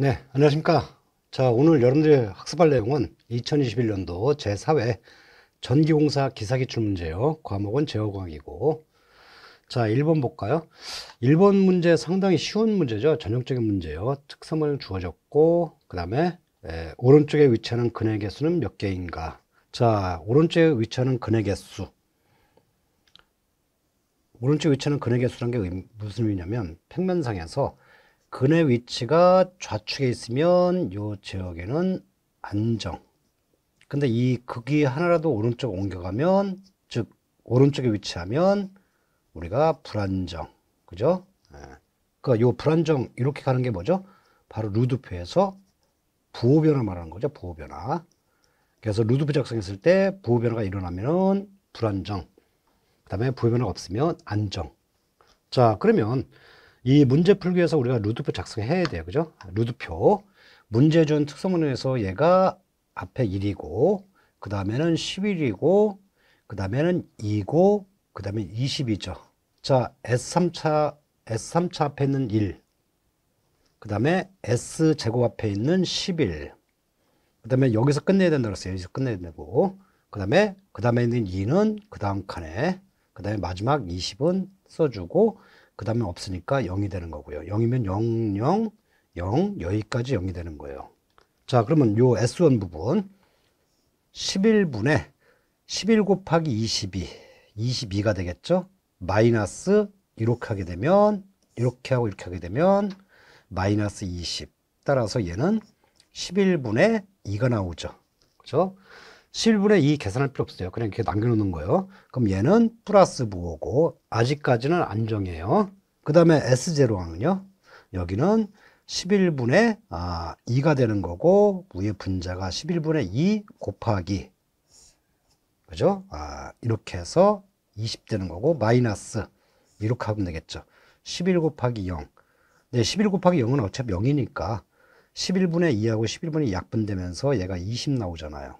네, 안녕하십니까. 자, 오늘 여러분들의 학습할 내용은 2021년도 제4회 전기공사 기사기출 문제요. 과목은 제어과학이고. 자, 1번 볼까요? 1번 문제 상당히 쉬운 문제죠. 전형적인 문제요. 특성을 주어졌고, 그 다음에 오른쪽에 위치하는 근의 개수는 몇 개인가. 자, 오른쪽에 위치하는 근의 개수. 오른쪽 에 위치하는 근의 개수란 게 무슨 의미냐면, 평면상에서 근의 위치가 좌측에 있으면 이 지역에는 안정 근데 이 극이 하나라도 오른쪽 옮겨가면 즉 오른쪽에 위치하면 우리가 불안정 그죠? 예. 그러니까 불안정 이렇게 가는 게 뭐죠? 바로 루드표에서 부호변화 말하는 거죠 부호변화 그래서 루드표 작성했을 때 부호변화가 일어나면 불안정 그 다음에 부호변화가 없으면 안정 자 그러면 이 문제 풀기 위해서 우리가 루드표 작성해야 돼요. 그죠? 루드표. 문제 준 특성문에서 얘가 앞에 1이고, 그 다음에는 11이고, 그 다음에는 2고, 그 다음에 20이죠. 자, S3차, S3차 앞에 있는 1. 그 다음에 S제곱 앞에 있는 11. 그 다음에 여기서 끝내야 된다고 했어요. 여기서 끝내야 되고. 그 다음에, 그 다음에 있는 2는 그 다음 칸에. 그 다음에 마지막 20은 써주고, 그 다음에 없으니까 0이 되는 거고요. 0이면 0, 0, 0, 여기까지 0이 되는 거예요. 자, 그러면 요 S1 부분 11분의 11 곱하기 22, 22가 되겠죠? 마이너스 이렇게 하게 되면 이렇게 하고 이렇게 하게 되면 마이너스 20. 따라서 얘는 11분의 2가 나오죠. 그죠 11분의 2 계산할 필요 없어요. 그냥 이렇게 남겨놓는 거예요. 그럼 얘는 플러스 부고 아직까지는 안정해요. 그 다음에 S0항은요. 여기는 11분의 아, 2가 되는 거고 위의 분자가 11분의 2 곱하기 그죠? 아, 이렇게 해서 20 되는 거고 마이너스 이렇게 하면 되겠죠. 11 곱하기 0 네, 11 곱하기 0은 어차피 0이니까 11분의 2하고 11분의 2 약분되면서 얘가 20 나오잖아요.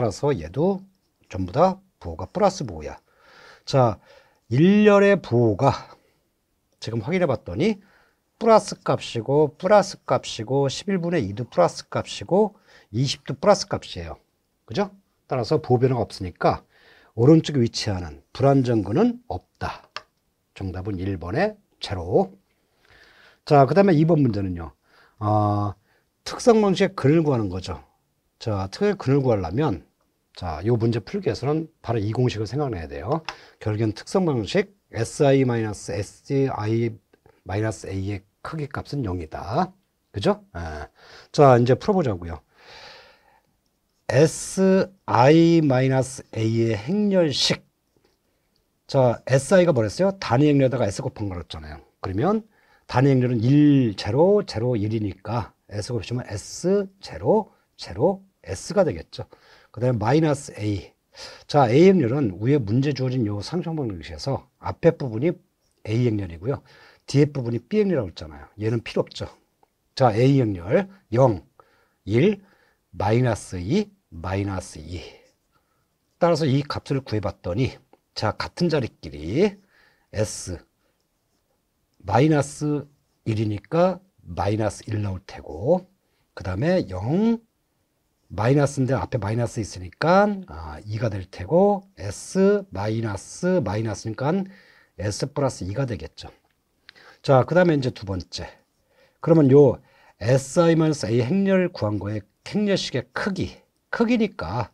따라서 얘도 전부 다 부호가 플러스 부호야. 자, 1열의 부호가 지금 확인해 봤더니 플러스 값이고 플러스 값이고 11분의 2도 플러스 값이고 20도 플러스 값이에요. 그죠? 따라서 부호 변화가 없으니까 오른쪽에 위치하는 불안정근은 없다. 정답은 1번의 제로. 자, 그 다음에 2번 문제는요. 어, 특성 방식의 근을 구하는 거죠. 자, 특의 근을 구하려면 자, 이 문제 풀기 위해서는 바로 이 공식을 생각해야 돼요. 결국 특성 방식 si-sgi-a의 크기 값은 0이다. 그죠? 에. 예. 자, 이제 풀어보자고요. si-a의 행렬식. 자, si가 뭐랬어요? 단위 행렬에다가 s 곱한 거였잖아요. 그러면 단위 행렬은 1, 0, 0, 1이니까 s 곱하면 s, 0, 0, s가 되겠죠. 그 다음에 마이너스 A. 자, A 행렬은 위에 문제 주어진 요 상정방정식에서 앞에 부분이 A 행렬이고요. 뒤에 부분이 B 행렬이라고 했잖아요. 얘는 필요 없죠. 자, A 행렬 0, 1, 마이너스 2, 마이너스 2. 따라서 이 값을 구해봤더니 자, 같은 자리끼리 S 마이너스 1이니까 마이너스 1 나올 테고 그 다음에 0, 마이너스인데 앞에 마이너스 있으니까 아, 2가 될 테고 S 마이너스 마이너스니까 S 플러스 2가 되겠죠. 자, 그 다음에 이제 두 번째. 그러면 요 SI-A 행렬 구한 거에 행렬식의 크기, 크기니까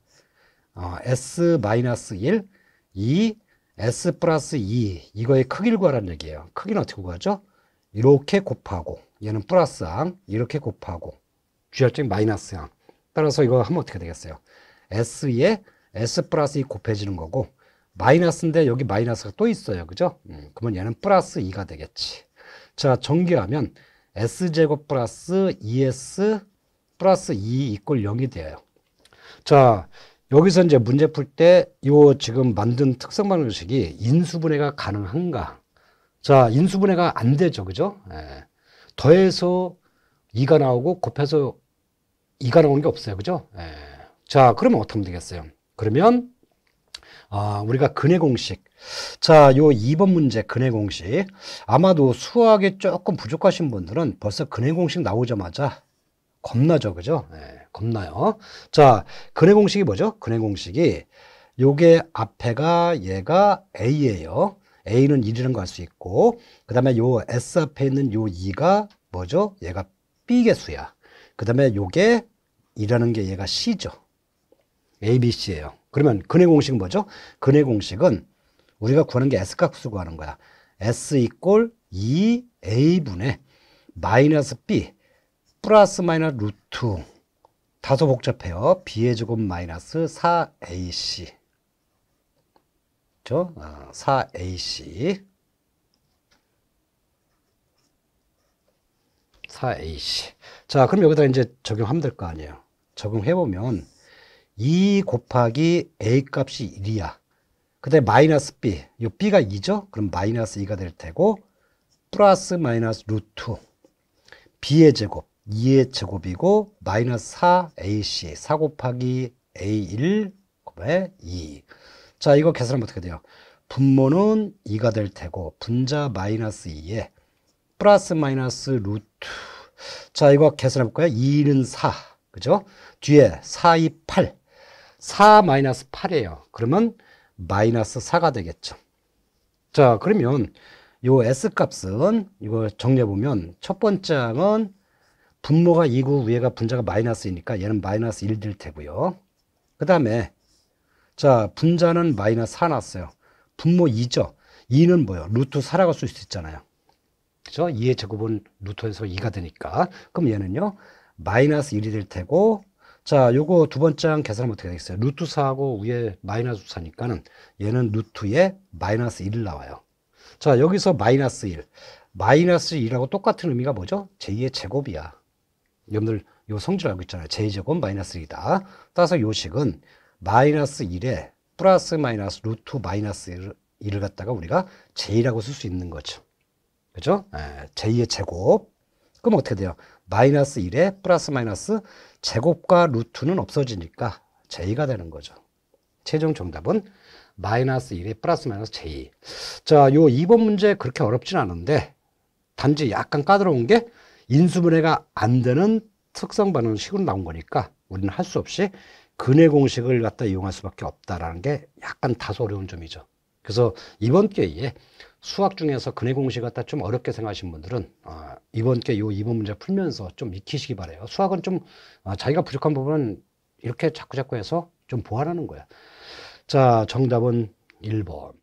어, S-1, 2, S 플러스 2 이거의 크기를 구하라는 얘기예요. 크기는 어떻게 구하죠? 이렇게 곱하고 얘는 플러스 항 이렇게 곱하고 주혈증 마이너스 항 따라서 이거 하면 어떻게 되겠어요? S에 S 플러스 2 곱해지는 거고 마이너스인데 여기 마이너스가 또 있어요. 그죠? 음, 그러면 얘는 플러스 2가 되겠지. 자, 정리하면 S제곱 플러스 2S e 플러스 2 이꼴 0이 돼요. 자, 여기서 이제 문제 풀때요 지금 만든 특성 방정식이 인수분해가 가능한가? 자, 인수분해가 안 되죠. 그죠? 예. 더해서 2가 나오고 곱해서 이가 나오는 게 없어요. 그죠? 예. 자, 그러면 어떻게 하면 되겠어요? 그러면 아, 우리가 근해 공식. 자, 요 2번 문제 근해 공식. 아마도 수학에 조금 부족하신 분들은 벌써 근해 공식 나오자마자 겁나죠. 그죠? 예, 겁나요. 자, 근해 공식이 뭐죠? 근해 공식이 요게 앞에가 얘가 A예요. A는 1이라는 걸알수 있고, 그 다음에 요 S 앞에 있는 요 2가 뭐죠? 얘가 B 개수야. 그 다음에 요게 이라는 게 얘가 C죠. ABC예요. 그러면 근의 공식은 뭐죠? 근의 공식은 우리가 구하는 게 s 값수 구하는 거야. S 이꼴 2A분의 e 마이너스 B 플러스 마이너스 루트 다소 복잡해요. B의 제곱 마이너스 4AC 그죠? 4AC 아, 4AC. 자, 그럼 여기다 이제 적용하면 될 거 아니에요. 적용해보면 2 e 곱하기 A 값이 1이야. 그 다음에 마이너스 B. 이 B가 2죠? 그럼 마이너스 2가 될 테고, 플러스 마이너스 루트. B의 제곱. 2의 제곱이고, 마이너스 4AC. 4 곱하기 A1, 그다 2. 자, 이거 계산하면 어떻게 돼요? 분모는 2가 될 테고, 분자 마이너스 2에 플러스 마이너스 루트 자 이거 계산해 볼까요? 2는 4 그죠? 뒤에 4, 2, 8 4 마이너스 8이에요 그러면 마이너스 4가 되겠죠 자 그러면 요 S값은 이거 정리해보면 첫 번째 는 분모가 2고 위에가 분자가 마이너스이니까 얘는 마이너스 1될 테고요 그 다음에 자 분자는 마이너스 4 났어요 분모 2죠 2는 뭐예요? 루트 4라고 할 수 있잖아요 그죠? 2의 제곱은 루트에서 2가 되니까. 그럼 얘는요, 마이너스 1이 될 테고, 자, 요거 두 번째 항 계산하면 어떻게 되겠어요? 루트 4하고 위에 마이너스 4니까는 얘는 루트에 마이너스 1이 나와요. 자, 여기서 마이너스 1. 마이너스 1하고 똑같은 의미가 뭐죠? 제2의 제곱이야. 여러분들 요 성질 알고 있잖아요. 제2 제곱 은 마이너스 1이다. 따라서 요 식은 마이너스 1에 플러스 마이너스 루트 마이너스 1을 갖다가 우리가 제2라고 쓸 수 있는 거죠. 그죠? 예, 제2의 제곱. 그럼 어떻게 돼요? 마이너스 1에 플러스 마이너스 제곱과 루트는 없어지니까 제2가 되는 거죠. 최종 정답은 마이너스 1에 플러스 마이너스 제2. 자, 요 2번 문제 그렇게 어렵진 않은데 단지 약간 까다로운 게 인수분해가 안 되는 특성 반응 식으로 나온 거니까 우리는 할 수 없이 근해 공식을 갖다 이용할 수밖에 없다라는 게 약간 다소 어려운 점이죠. 그래서 이번 기회에 수학 중에서 근해 공식 갖다좀 어렵게 생각하신 분들은 어, 이번 기회 요2번 문제 풀면서 좀 익히시기 바래요. 수학은 좀 어, 자기가 부족한 부분은 이렇게 자꾸 자꾸 해서 좀 보완하는 거야. 자, 정답은 1번.